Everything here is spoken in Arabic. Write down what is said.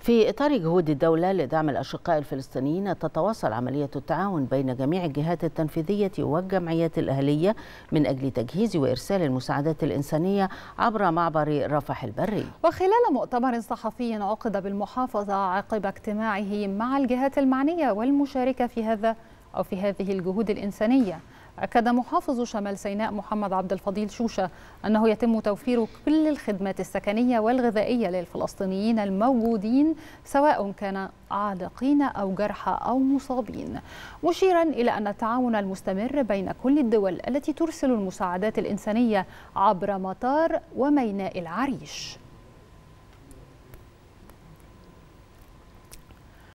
في إطار جهود الدولة لدعم الأشقاء الفلسطينيين تتواصل عملية التعاون بين جميع الجهات التنفيذية والجمعيات الأهلية من أجل تجهيز وإرسال المساعدات الإنسانية عبر معبر رفح البري وخلال مؤتمر صحفي عقد بالمحافظة عقب اجتماعه مع الجهات المعنية والمشاركة في هذا أو في هذه الجهود الإنسانية أكد محافظ شمال سيناء محمد عبد الفضيل شوشة أنه يتم توفير كل الخدمات السكنية والغذائية للفلسطينيين الموجودين سواء كان عالقين أو جرحى أو مصابين مشيرا إلى أن التعاون المستمر بين كل الدول التي ترسل المساعدات الإنسانية عبر مطار وميناء العريش